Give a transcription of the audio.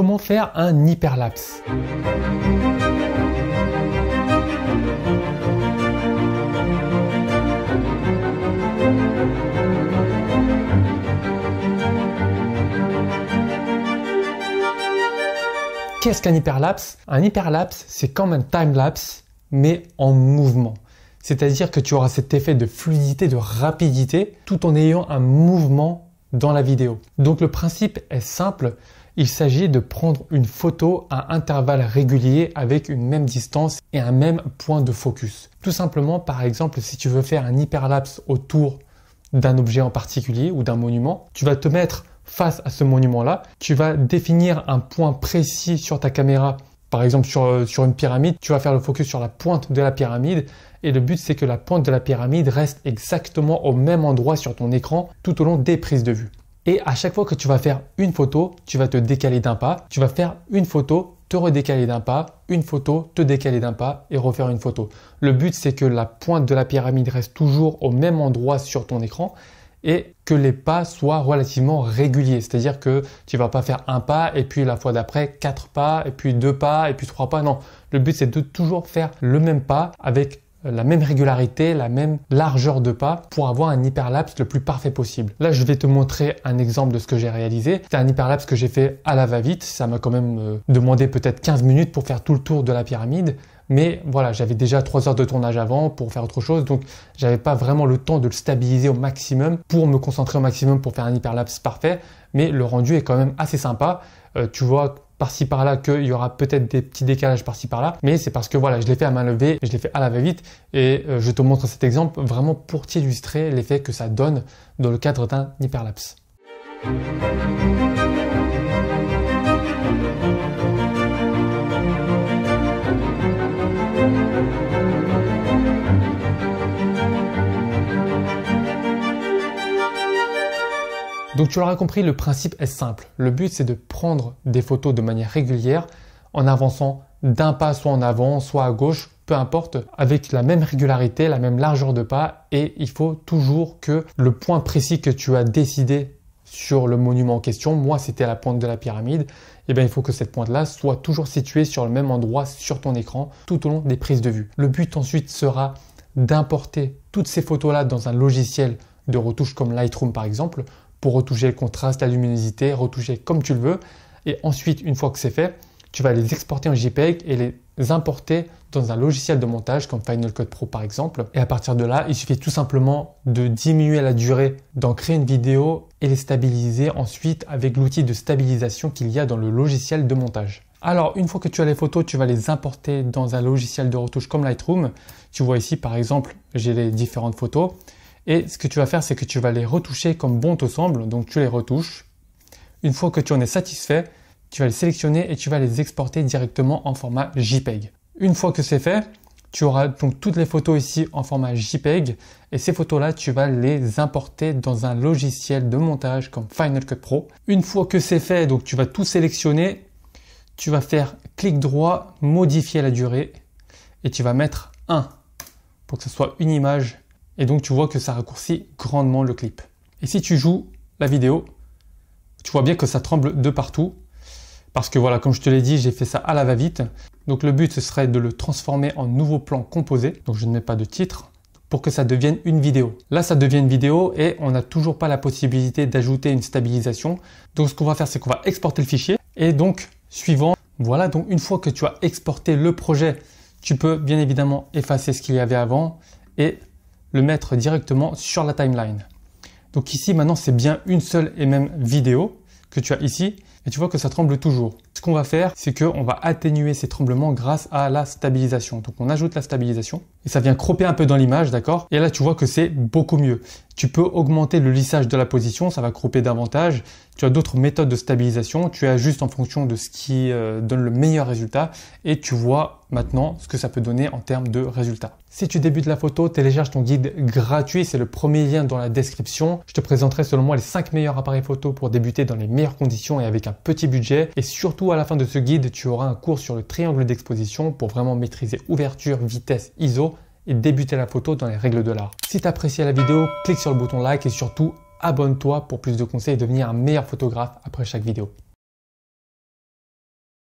comment faire un hyperlapse. Qu'est-ce qu'un hyperlapse Un hyperlapse, c'est comme un lapse mais en mouvement. C'est-à-dire que tu auras cet effet de fluidité, de rapidité, tout en ayant un mouvement dans la vidéo. Donc le principe est simple, il s'agit de prendre une photo à intervalles réguliers avec une même distance et un même point de focus. Tout simplement, par exemple, si tu veux faire un hyperlapse autour d'un objet en particulier ou d'un monument, tu vas te mettre face à ce monument-là, tu vas définir un point précis sur ta caméra par exemple, euh, sur, une pyramide, tu vas faire le focus sur la pointe de la pyramide et le but c'est que la pointe de la pyramide reste exactement au même endroit sur ton écran tout au long des prises de vue. Et à chaque fois que tu vas faire une photo, tu vas te décaler d'un pas, tu vas faire une photo, te redécaler d'un pas, une photo, te décaler d'un pas et refaire une photo. Le but c'est que la pointe de la pyramide reste toujours au même endroit sur ton écran et que les pas soient relativement réguliers. C'est-à-dire que tu ne vas pas faire un pas et puis la fois d'après quatre pas et puis deux pas et puis trois pas. Non, le but c'est de toujours faire le même pas avec la même régularité, la même largeur de pas pour avoir un hyperlapse le plus parfait possible. Là, je vais te montrer un exemple de ce que j'ai réalisé. C'est un hyperlapse que j'ai fait à la va-vite. Ça m'a quand même euh, demandé peut-être 15 minutes pour faire tout le tour de la pyramide. Mais voilà, j'avais déjà 3 heures de tournage avant pour faire autre chose, donc j'avais pas vraiment le temps de le stabiliser au maximum pour me concentrer au maximum pour faire un hyperlapse parfait. Mais le rendu est quand même assez sympa. Euh, tu vois par-ci par-là qu'il y aura peut-être des petits décalages par-ci par-là, mais c'est parce que voilà, je l'ai fait à main levée, je l'ai fait à la va-vite, et euh, je te montre cet exemple vraiment pour t'illustrer l'effet que ça donne dans le cadre d'un hyperlapse. Donc tu l'auras compris, le principe est simple. Le but c'est de prendre des photos de manière régulière en avançant d'un pas soit en avant, soit à gauche, peu importe, avec la même régularité, la même largeur de pas et il faut toujours que le point précis que tu as décidé sur le monument en question, moi c'était la pointe de la pyramide, et eh bien il faut que cette pointe-là soit toujours située sur le même endroit sur ton écran tout au long des prises de vue. Le but ensuite sera d'importer toutes ces photos-là dans un logiciel de retouche comme Lightroom par exemple pour retoucher le contraste, la luminosité, retoucher comme tu le veux. Et ensuite, une fois que c'est fait, tu vas les exporter en JPEG et les importer dans un logiciel de montage comme Final Cut Pro par exemple. Et à partir de là, il suffit tout simplement de diminuer la durée, d'en créer une vidéo et les stabiliser ensuite avec l'outil de stabilisation qu'il y a dans le logiciel de montage. Alors, une fois que tu as les photos, tu vas les importer dans un logiciel de retouche comme Lightroom. Tu vois ici, par exemple, j'ai les différentes photos. Et ce que tu vas faire, c'est que tu vas les retoucher comme bon te semble, donc tu les retouches. Une fois que tu en es satisfait, tu vas les sélectionner et tu vas les exporter directement en format JPEG. Une fois que c'est fait, tu auras donc toutes les photos ici en format JPEG et ces photos-là, tu vas les importer dans un logiciel de montage comme Final Cut Pro. Une fois que c'est fait, donc tu vas tout sélectionner, tu vas faire clic droit, modifier la durée et tu vas mettre 1 pour que ce soit une image et donc tu vois que ça raccourcit grandement le clip. Et si tu joues la vidéo, tu vois bien que ça tremble de partout. Parce que voilà, comme je te l'ai dit, j'ai fait ça à la va-vite. Donc le but, ce serait de le transformer en nouveau plan composé. Donc je ne mets pas de titre pour que ça devienne une vidéo. Là, ça devient une vidéo et on n'a toujours pas la possibilité d'ajouter une stabilisation. Donc ce qu'on va faire, c'est qu'on va exporter le fichier. Et donc, suivant, voilà, donc une fois que tu as exporté le projet, tu peux bien évidemment effacer ce qu'il y avait avant et le mettre directement sur la timeline. Donc ici, maintenant, c'est bien une seule et même vidéo que tu as ici, tu vois que ça tremble toujours. Ce qu'on va faire, c'est qu'on va atténuer ces tremblements grâce à la stabilisation. Donc on ajoute la stabilisation et ça vient cropper un peu dans l'image, d'accord Et là, tu vois que c'est beaucoup mieux. Tu peux augmenter le lissage de la position, ça va cropper davantage. Tu as d'autres méthodes de stabilisation, tu ajustes en fonction de ce qui euh, donne le meilleur résultat et tu vois maintenant ce que ça peut donner en termes de résultats. Si tu débutes la photo, télécharge ton guide gratuit, c'est le premier lien dans la description. Je te présenterai selon moi les cinq meilleurs appareils photo pour débuter dans les meilleures conditions et avec un petit budget. Et surtout, à la fin de ce guide, tu auras un cours sur le triangle d'exposition pour vraiment maîtriser ouverture, vitesse, ISO et débuter la photo dans les règles de l'art. Si tu apprécié la vidéo, clique sur le bouton like et surtout abonne-toi pour plus de conseils et devenir un meilleur photographe après chaque vidéo.